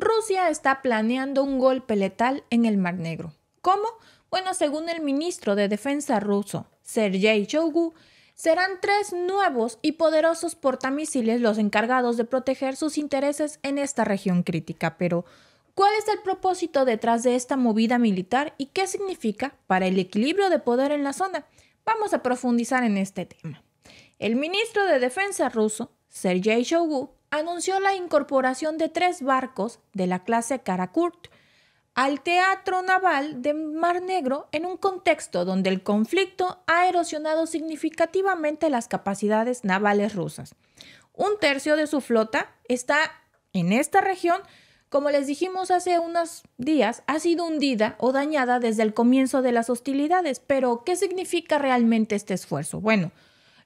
Rusia está planeando un golpe letal en el Mar Negro. ¿Cómo? Bueno, según el ministro de Defensa ruso, Sergei Shoigu, serán tres nuevos y poderosos portamisiles los encargados de proteger sus intereses en esta región crítica. Pero, ¿cuál es el propósito detrás de esta movida militar y qué significa para el equilibrio de poder en la zona? Vamos a profundizar en este tema. El ministro de Defensa ruso, Sergei Shoigu, anunció la incorporación de tres barcos de la clase Karakurt al teatro naval de Mar Negro en un contexto donde el conflicto ha erosionado significativamente las capacidades navales rusas. Un tercio de su flota está en esta región, como les dijimos hace unos días, ha sido hundida o dañada desde el comienzo de las hostilidades. Pero, ¿qué significa realmente este esfuerzo? Bueno,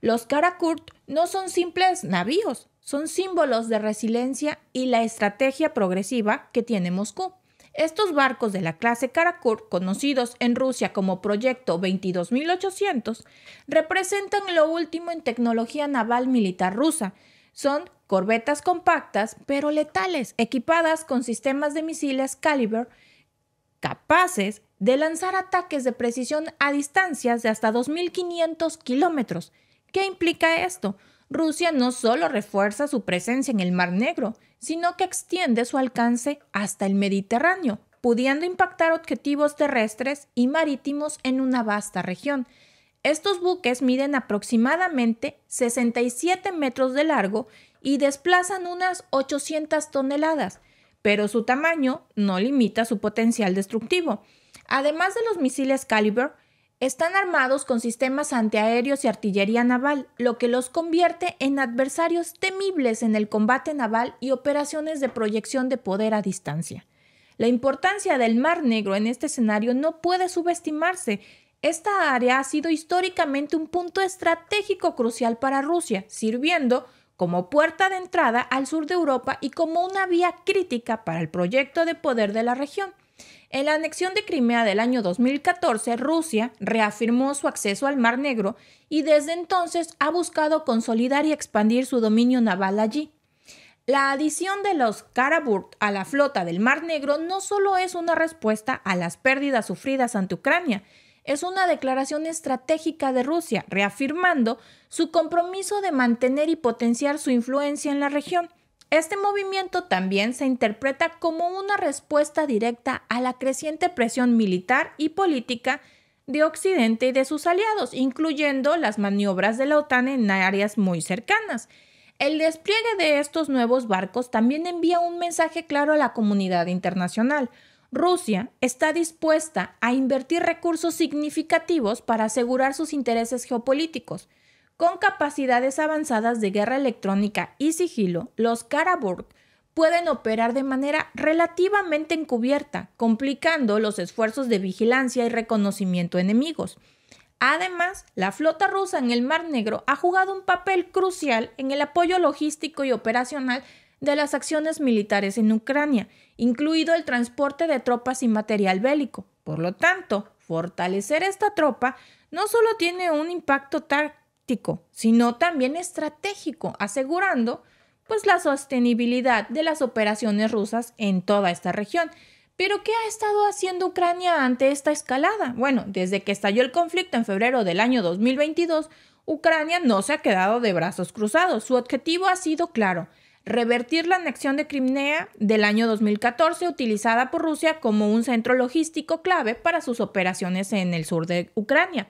los Karakurt no son simples navíos, son símbolos de resiliencia y la estrategia progresiva que tiene Moscú. Estos barcos de la clase Karakur, conocidos en Rusia como Proyecto 22800, representan lo último en tecnología naval militar rusa. Son corbetas compactas pero letales, equipadas con sistemas de misiles Caliber capaces de lanzar ataques de precisión a distancias de hasta 2.500 kilómetros. ¿Qué implica esto? Rusia no solo refuerza su presencia en el Mar Negro, sino que extiende su alcance hasta el Mediterráneo, pudiendo impactar objetivos terrestres y marítimos en una vasta región. Estos buques miden aproximadamente 67 metros de largo y desplazan unas 800 toneladas, pero su tamaño no limita su potencial destructivo. Además de los misiles Caliber, están armados con sistemas antiaéreos y artillería naval, lo que los convierte en adversarios temibles en el combate naval y operaciones de proyección de poder a distancia. La importancia del Mar Negro en este escenario no puede subestimarse. Esta área ha sido históricamente un punto estratégico crucial para Rusia, sirviendo como puerta de entrada al sur de Europa y como una vía crítica para el proyecto de poder de la región. En la anexión de Crimea del año 2014, Rusia reafirmó su acceso al Mar Negro y desde entonces ha buscado consolidar y expandir su dominio naval allí. La adición de los Karaburt a la flota del Mar Negro no solo es una respuesta a las pérdidas sufridas ante Ucrania, es una declaración estratégica de Rusia, reafirmando su compromiso de mantener y potenciar su influencia en la región. Este movimiento también se interpreta como una respuesta directa a la creciente presión militar y política de Occidente y de sus aliados, incluyendo las maniobras de la OTAN en áreas muy cercanas. El despliegue de estos nuevos barcos también envía un mensaje claro a la comunidad internacional. Rusia está dispuesta a invertir recursos significativos para asegurar sus intereses geopolíticos con capacidades avanzadas de guerra electrónica y sigilo, los Karaburg pueden operar de manera relativamente encubierta, complicando los esfuerzos de vigilancia y reconocimiento enemigos. Además, la flota rusa en el Mar Negro ha jugado un papel crucial en el apoyo logístico y operacional de las acciones militares en Ucrania, incluido el transporte de tropas y material bélico. Por lo tanto, fortalecer esta tropa no solo tiene un impacto sino también estratégico, asegurando pues la sostenibilidad de las operaciones rusas en toda esta región. Pero ¿qué ha estado haciendo Ucrania ante esta escalada? Bueno, desde que estalló el conflicto en febrero del año 2022, Ucrania no se ha quedado de brazos cruzados. Su objetivo ha sido claro, revertir la anexión de Crimea del año 2014 utilizada por Rusia como un centro logístico clave para sus operaciones en el sur de Ucrania.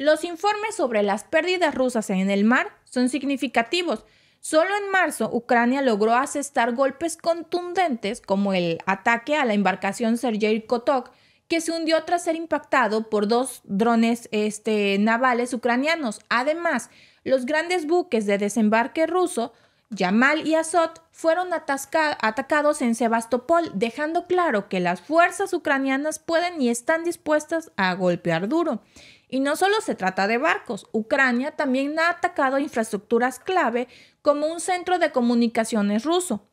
Los informes sobre las pérdidas rusas en el mar son significativos. Solo en marzo, Ucrania logró asestar golpes contundentes como el ataque a la embarcación Sergei Kotok, que se hundió tras ser impactado por dos drones este, navales ucranianos. Además, los grandes buques de desembarque ruso, Yamal y Azot, fueron atacados en Sebastopol, dejando claro que las fuerzas ucranianas pueden y están dispuestas a golpear duro. Y no solo se trata de barcos, Ucrania también ha atacado infraestructuras clave como un centro de comunicaciones ruso.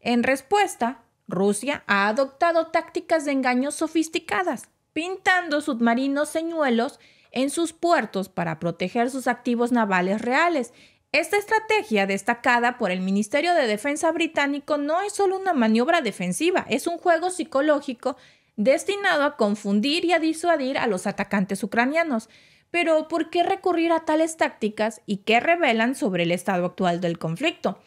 En respuesta, Rusia ha adoptado tácticas de engaño sofisticadas, pintando submarinos señuelos en sus puertos para proteger sus activos navales reales. Esta estrategia destacada por el Ministerio de Defensa británico no es solo una maniobra defensiva, es un juego psicológico destinado a confundir y a disuadir a los atacantes ucranianos. Pero, ¿por qué recurrir a tales tácticas y qué revelan sobre el estado actual del conflicto?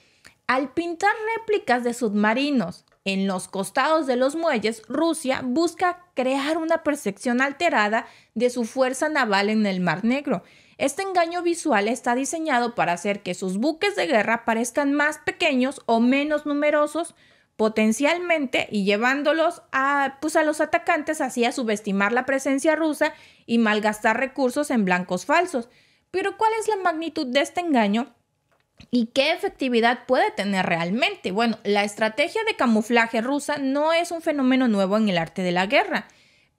Al pintar réplicas de submarinos en los costados de los muelles, Rusia busca crear una percepción alterada de su fuerza naval en el Mar Negro. Este engaño visual está diseñado para hacer que sus buques de guerra parezcan más pequeños o menos numerosos potencialmente y llevándolos a, pues a los atacantes así a subestimar la presencia rusa y malgastar recursos en blancos falsos. Pero ¿cuál es la magnitud de este engaño? ¿Y qué efectividad puede tener realmente? Bueno, la estrategia de camuflaje rusa no es un fenómeno nuevo en el arte de la guerra,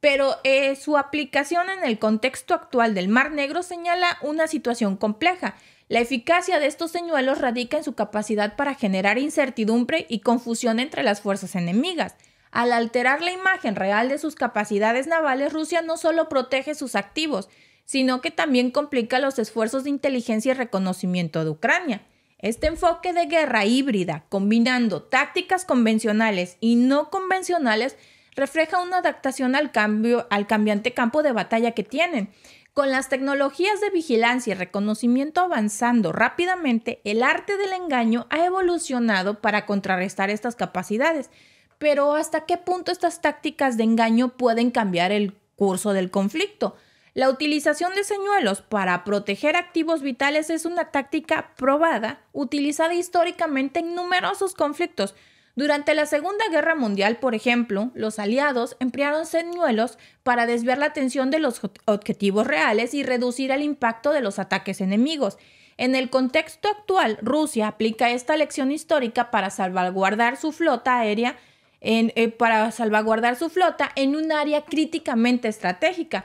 pero eh, su aplicación en el contexto actual del Mar Negro señala una situación compleja, la eficacia de estos señuelos radica en su capacidad para generar incertidumbre y confusión entre las fuerzas enemigas. Al alterar la imagen real de sus capacidades navales, Rusia no solo protege sus activos, sino que también complica los esfuerzos de inteligencia y reconocimiento de Ucrania. Este enfoque de guerra híbrida, combinando tácticas convencionales y no convencionales, refleja una adaptación al, cambio, al cambiante campo de batalla que tienen. Con las tecnologías de vigilancia y reconocimiento avanzando rápidamente, el arte del engaño ha evolucionado para contrarrestar estas capacidades. Pero ¿hasta qué punto estas tácticas de engaño pueden cambiar el curso del conflicto? La utilización de señuelos para proteger activos vitales es una táctica probada, utilizada históricamente en numerosos conflictos, durante la Segunda Guerra Mundial, por ejemplo, los aliados emplearon señuelos para desviar la atención de los objetivos reales y reducir el impacto de los ataques enemigos. En el contexto actual, Rusia aplica esta lección histórica para salvaguardar su flota aérea eh, para salvaguardar su flota en un área críticamente estratégica.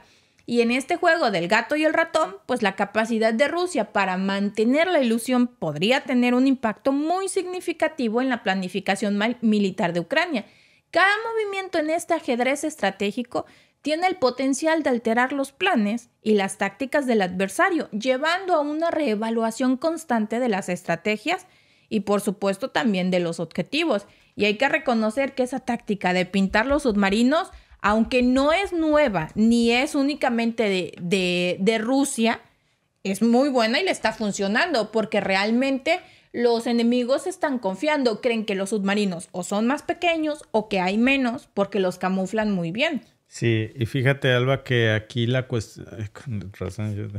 Y en este juego del gato y el ratón, pues la capacidad de Rusia para mantener la ilusión podría tener un impacto muy significativo en la planificación militar de Ucrania. Cada movimiento en este ajedrez estratégico tiene el potencial de alterar los planes y las tácticas del adversario, llevando a una reevaluación constante de las estrategias y por supuesto también de los objetivos. Y hay que reconocer que esa táctica de pintar los submarinos aunque no es nueva ni es únicamente de, Rusia, es muy buena y le está funcionando porque realmente los enemigos están confiando, creen que los submarinos o son más pequeños o que hay menos porque los camuflan muy bien. Sí, y fíjate, Alba, que aquí la cuestión, con razón,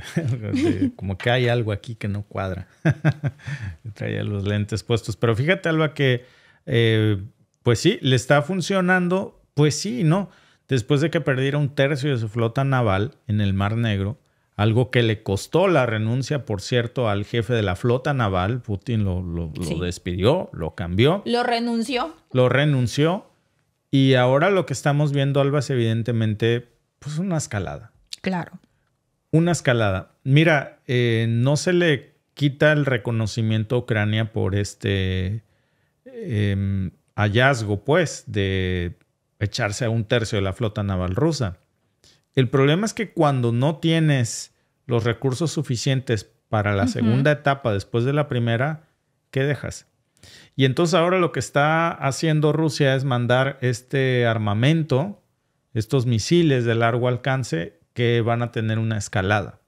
como que hay algo aquí que no cuadra. Traía los lentes puestos, pero fíjate, Alba, que eh, pues sí, le está funcionando, pues sí, ¿no? después de que perdiera un tercio de su flota naval en el Mar Negro, algo que le costó la renuncia, por cierto, al jefe de la flota naval. Putin lo, despidió, lo cambió. Lo renunció. Lo renunció. Y ahora lo que estamos viendo, Alba, es evidentemente pues una escalada. Claro. Una escalada. Mira, eh, no se le quita el reconocimiento a Ucrania por este em, hallazgo, pues, de echarse a un tercio de la flota naval rusa. El problema es que cuando no tienes los recursos suficientes para la segunda etapa después de la primera, ¿qué dejas? Y entonces ahora lo que está haciendo Rusia es mandar este armamento, estos misiles de largo alcance que van a tener una escalada.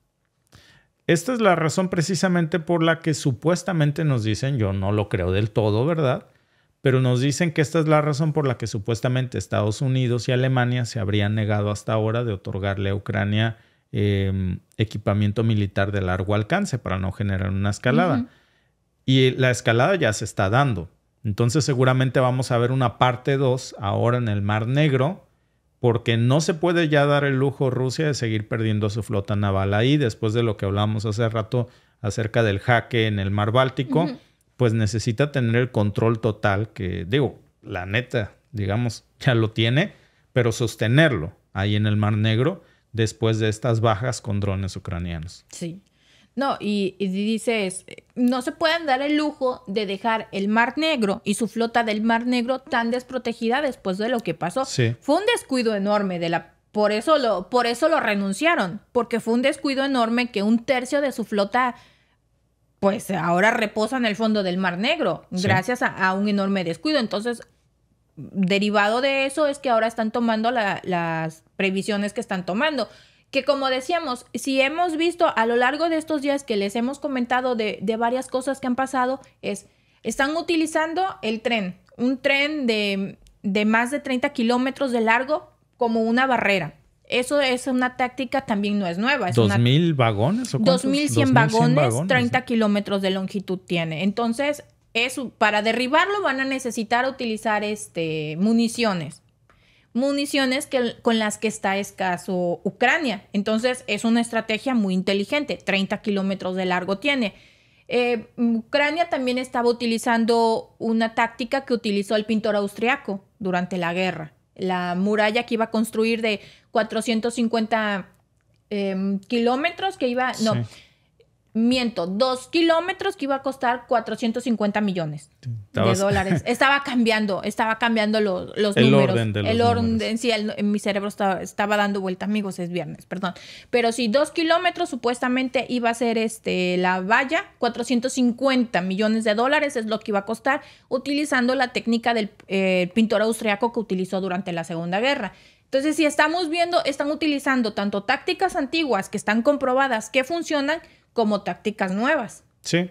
Esta es la razón precisamente por la que supuestamente nos dicen, yo no lo creo del todo, ¿verdad? pero nos dicen que esta es la razón por la que supuestamente Estados Unidos y Alemania se habrían negado hasta ahora de otorgarle a Ucrania em, equipamiento militar de largo alcance para no generar una escalada. Y la escalada ya se está dando. Entonces seguramente vamos a ver una parte 2 ahora en el Mar Negro, porque no se puede ya dar el lujo Rusia de seguir perdiendo su flota naval ahí, después de lo que hablamos hace rato acerca del jaque en el Mar Báltico pues necesita tener el control total que, digo, la neta, digamos, ya lo tiene, pero sostenerlo ahí en el Mar Negro después de estas bajas con drones ucranianos. Sí. No, y, dices, no se pueden dar el lujo de dejar el Mar Negro y su flota del Mar Negro tan desprotegida después de lo que pasó. Fue un descuido enorme de la... Por eso, lo, por eso lo renunciaron, porque fue un descuido enorme que un tercio de su flota pues eh, ahora reposa en el fondo del Mar Negro, gracias a, un enorme descuido. Entonces, derivado de eso es que ahora están tomando las previsiones que están tomando. Que como decíamos, si hemos visto a lo largo de estos días que les hemos comentado de, varias cosas que han pasado, es, están utilizando el tren, un tren de, de más de 30 kilómetros de largo como una barrera. Eso es una táctica también no es nueva. Es ¿2.000 vagones? O 2.100 vagones, 30 kilómetros de longitud tiene. Entonces, para derribarlo van a necesitar utilizar este, municiones. Municiones que, con las que está escaso Ucrania. Entonces, es una estrategia muy inteligente. 30 kilómetros de largo tiene. Eh, Ucrania también estaba utilizando una táctica que utilizó el pintor austriaco durante la guerra la muralla que iba a construir de 450 em, kilómetros, que iba, no, miento, dos kilómetros que iba a costar 450 millones de dólares. Estaba cambiando, estaba cambiando los, los el números. Orden de los el orden, números. sí, en mi cerebro estaba, estaba, dando vuelta, amigos, es viernes, perdón. Pero si dos kilómetros supuestamente iba a ser este, la valla, 450 millones de dólares es lo que iba a costar, utilizando la técnica del eh, pintor austriaco que utilizó durante la Segunda Guerra. Entonces, si estamos viendo, están utilizando tanto tácticas antiguas que están comprobadas que funcionan, como tácticas nuevas. Sí.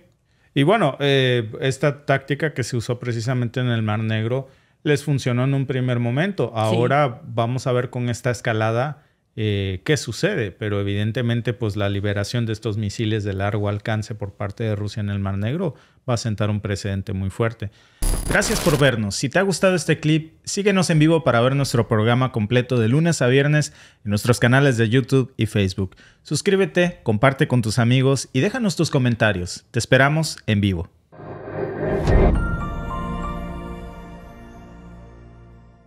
Y bueno, eh, esta táctica que se usó precisamente en el Mar Negro les funcionó en un primer momento. Ahora vamos a ver con esta escalada eh, qué sucede, pero evidentemente pues la liberación de estos misiles de largo alcance por parte de Rusia en el Mar Negro va a sentar un precedente muy fuerte. Gracias por vernos. Si te ha gustado este clip, síguenos en vivo para ver nuestro programa completo de lunes a viernes en nuestros canales de YouTube y Facebook. Suscríbete, comparte con tus amigos y déjanos tus comentarios. Te esperamos en vivo.